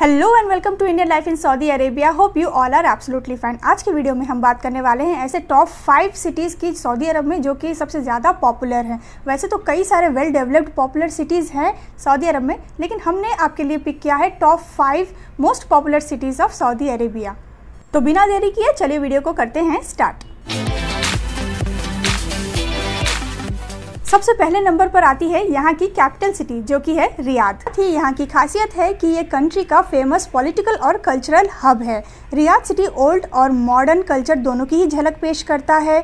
hello and welcome to Indian life in Saudi Arabia hope you all are absolutely fine आज के video में हम बात करने वाले हैं ऐसे टॉप फाइव सिटीज़ की सऊदी अरब में जो कि सबसे ज़्यादा पॉपुलर हैं वैसे तो कई सारे वेल डेवलप्ड पॉपुलर सिटीज़ हैं सऊदी अरब में लेकिन हमने आपके लिए पिक किया है top five most popular cities of Saudi Arabia तो बिना देरी किए चलिए वीडियो को करते हैं स्टार्ट सबसे पहले नंबर पर आती है यहाँ की कैपिटल सिटी जो कि है रियाद ही यहाँ की खासियत है कि ये कंट्री का फेमस पॉलिटिकल और कल्चरल हब है रियाद सिटी ओल्ड और मॉडर्न कल्चर दोनों की ही झलक पेश करता है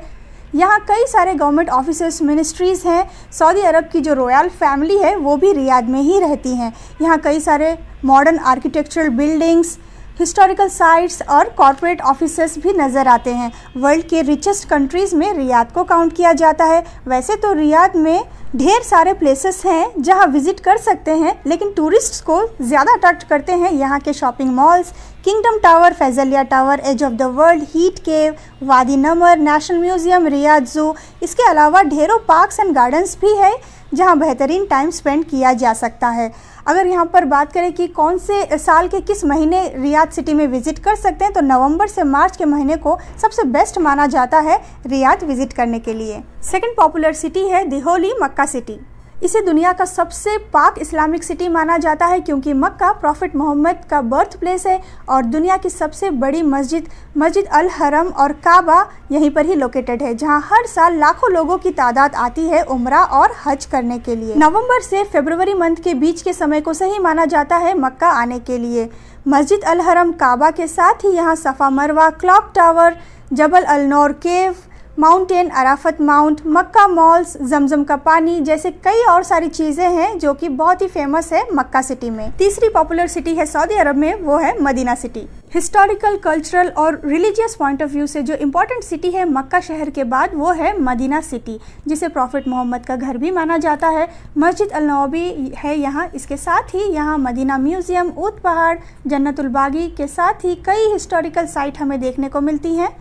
यहाँ कई सारे गवर्नमेंट ऑफिस मिनिस्ट्रीज़ हैं सऊदी अरब की जो रॉयल फैमिली है वो भी रियाद में ही रहती हैं यहाँ कई सारे modern architectural buildings historical sites और कॉरपोरेट ऑफिस भी नज़र आते हैं वर्ल्ड के रिचेस्ट कंट्रीज़ में रियाद को काउंट किया जाता है वैसे तो रियाद में ढेर सारे प्लेसेस हैं जहां विजिट कर सकते हैं लेकिन टूरिस्ट्स को ज़्यादा अट्रैक्ट करते हैं यहाँ के shopping malls Kingdom Tower Faisaliah Tower Edge of the World Heet cave Wadi Namar national museum Riyadh जू इसके अलावा ढेरों पार्क्स एंड गार्डन्स भी है जहां बेहतरीन टाइम स्पेंड किया जा सकता है अगर यहाँ पर बात करें कि कौन से साल के किस महीने रियाद सिटी में विज़िट कर सकते हैं तो नवंबर से मार्च के महीने को सबसे बेस्ट माना जाता है रियाद विज़िट करने के लिए सेकेंड पॉपुलर सिटी है दिहोली मक्का सिटी इसे दुनिया का सबसे पाक इस्लामिक सिटी माना जाता है क्योंकि मक्का प्रॉफिट मोहम्मद का बर्थ प्लेस है और दुनिया की सबसे बड़ी मस्जिद मस्जिद अल हरम और काबा यहीं पर ही लोकेटेड है जहां हर साल लाखों लोगों की तादाद आती है उम्र और हज करने के लिए नवंबर से फेबरवरी मंथ के बीच के समय को सही माना जाता है मक्का आने के लिए मस्जिद अल हरम काबा के साथ ही यहाँ Safa Marwa clock tower Jabal al Nour cave mountain Arafat mount Mecca malls Zamzam का पानी जैसे कई और सारी चीज़ें हैं जो कि बहुत ही फेमस है मक्का सिटी में तीसरी पॉपुलर सिटी है सऊदी अरब में वो है मदीना सिटी हिस्टोरिकल कल्चरल और रिलीजियस पॉइंट ऑफ व्यू से जो इम्पोर्टेंट सिटी है मक्का शहर के बाद वो है मदीना सिटी जिसे प्रॉफिट मोहम्मद का घर भी माना जाता है मस्जिद नौबी है यहाँ इसके साथ ही यहाँ मदीना म्यूज़ियम ऊत पहाड़ जन्नतुलबागी के साथ ही कई हिस्टोरिकल साइट हमें देखने को मिलती हैं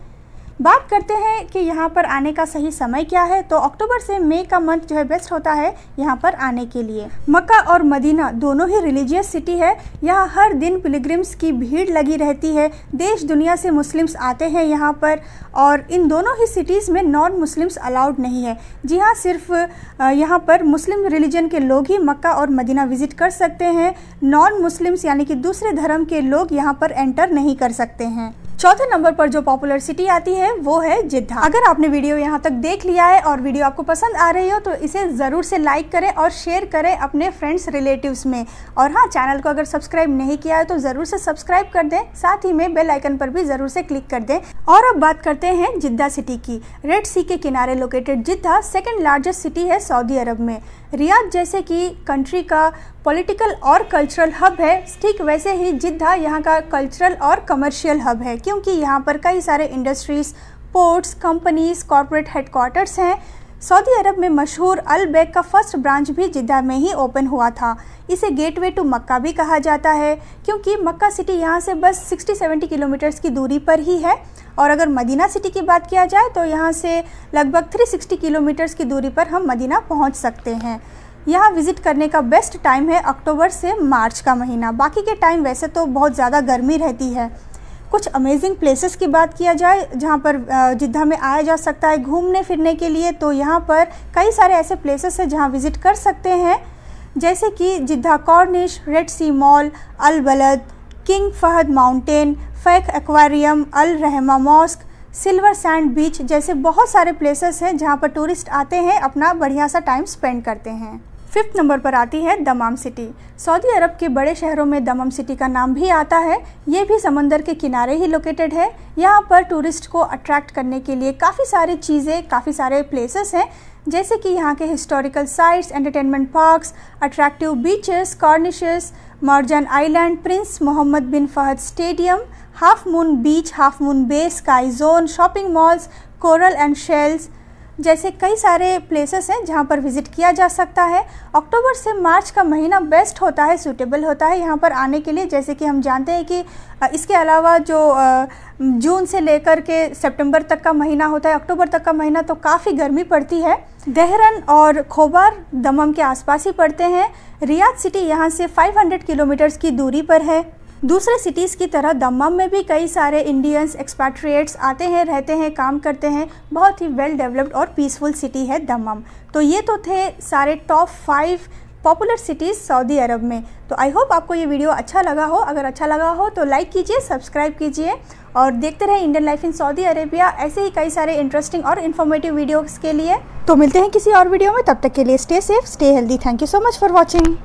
बात करते हैं कि यहाँ पर आने का सही समय क्या है तो अक्टूबर से मई का मंथ जो है बेस्ट होता है यहाँ पर आने के लिए मक्का और मदीना दोनों ही रिलीजियस सिटी है यहाँ हर दिन पिलग्रिम्स की भीड़ लगी रहती है देश दुनिया से मुस्लिम्स आते हैं यहाँ पर और इन दोनों ही सिटीज़ में नॉन मुस्लिम्स अलाउड नहीं है जी हाँ सिर्फ यहाँ पर मुस्लिम रिलीजन के लोग ही मक्का और मदीना विजिट कर सकते हैं नॉन मुस्लिम्स यानी कि दूसरे धर्म के लोग यहाँ पर एंटर नहीं कर सकते हैं चौथे नंबर पर जो पॉपुलर सिटी आती है वो है जिद्दा अगर आपने वीडियो यहाँ तक देख लिया है और वीडियो आपको पसंद आ रही हो तो इसे ज़रूर से लाइक करें और शेयर करें अपने फ्रेंड्स रिलेटिव्स में और हाँ चैनल को अगर सब्सक्राइब नहीं किया है तो ज़रूर से सब्सक्राइब कर दें साथ ही में बेल आइकन पर भी ज़रूर से क्लिक कर दें और अब बात करते हैं जिद्दा सिटी की रेड सी के किनारे located Jeddah second largest city है सऊदी अरब में रियाद जैसे कि कंट्री का पॉलिटिकल और कल्चरल हब है ठीक वैसे ही जिद्दा यहाँ का कल्चरल और कमर्शियल हब है क्योंकि यहाँ पर कई सारे industries ports companies corporate headquarters हैं सऊदी अरब में मशहूर अल बैग का फर्स्ट ब्रांच भी जिद्दा में ही ओपन हुआ था इसे गेटवे टू मक्का भी कहा जाता है क्योंकि मक्का सिटी यहाँ से बस 60-70 किलोमीटर्स की दूरी पर ही है और अगर मदीना सिटी की बात किया जाए तो यहाँ से लगभग 360 किलोमीटर्स की दूरी पर हम मदीना पहुँच सकते हैं यहाँ विज़िट करने का बेस्ट टाइम है अक्टूबर से मार्च का महीना बाकी के टाइम वैसे तो बहुत ज़्यादा गर्मी रहती है कुछ अमेजिंग प्लेसेस की बात किया जाए जहाँ पर जिद्दा में आया जा सकता है घूमने फिरने के लिए तो यहाँ पर कई सारे ऐसे प्लेसेस हैं जहाँ विज़िट कर सकते हैं जैसे कि Jeddah corniche red sea mall Al Balad King Fahd mountain Fakieh aquarium Al Rahma mosque silver sand beach जैसे बहुत सारे प्लेसेस हैं जहाँ पर टूरिस्ट आते हैं अपना बढ़िया सा टाइम स्पेंड करते हैं फिफ्थ नंबर पर आती है दमाम सिटी सऊदी अरब के बड़े शहरों में दमाम सिटी का नाम भी आता है ये भी समंदर के किनारे ही लोकेटेड है यहाँ पर टूरिस्ट को अट्रैक्ट करने के लिए काफ़ी सारी चीज़ें काफ़ी सारे प्लेसेस हैं जैसे कि यहाँ के historical sites entertainment parks attractive beaches corniches Murjan island prince Mohammed bin Fahd stadium half moon beach half moon bay sky zone shopping malls coral and shells जैसे कई सारे प्लेसेस हैं जहाँ पर विज़िट किया जा सकता है अक्टूबर से मार्च का महीना बेस्ट होता है सूटेबल होता है यहाँ पर आने के लिए जैसे कि हम जानते हैं कि इसके अलावा जो जून से लेकर के सितंबर तक का महीना होता है अक्टूबर तक का महीना तो काफ़ी गर्मी पड़ती है देहरन और खोबार दमम के आसपास ही पड़ते हैं रियाद सिटी यहाँ से 500 किलोमीटर्स की दूरी पर है दूसरे सिटीज़ की तरह दमम में भी कई सारे इंडियंस एक्सपैट्रिएट्स आते हैं रहते हैं काम करते हैं बहुत ही वेल डेवलप्ड और पीसफुल सिटी है दमम तो ये तो थे सारे टॉप फाइव पॉपुलर सिटीज़ सऊदी अरब में तो आई होप आपको ये वीडियो अच्छा लगा हो अगर अच्छा लगा हो तो लाइक कीजिए सब्सक्राइब कीजिए और देखते रहे Indian life in Saudi Arabia ऐसे ही कई सारे इंटरेस्टिंग और इन्फॉर्मेटिव वीडियोज़ के लिए तो मिलते हैं किसी और वीडियो में तब तक के लिए stay safe stay healthy thank you so much for watching